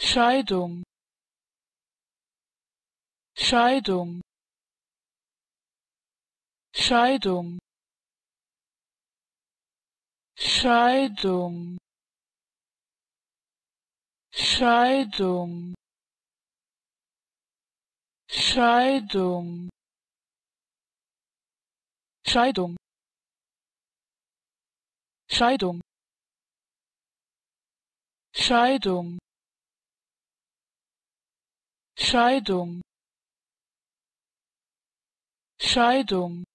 scheidung scheidung scheidung scheidung scheidung scheidung scheidung scheidung scheidung scheidung scheidung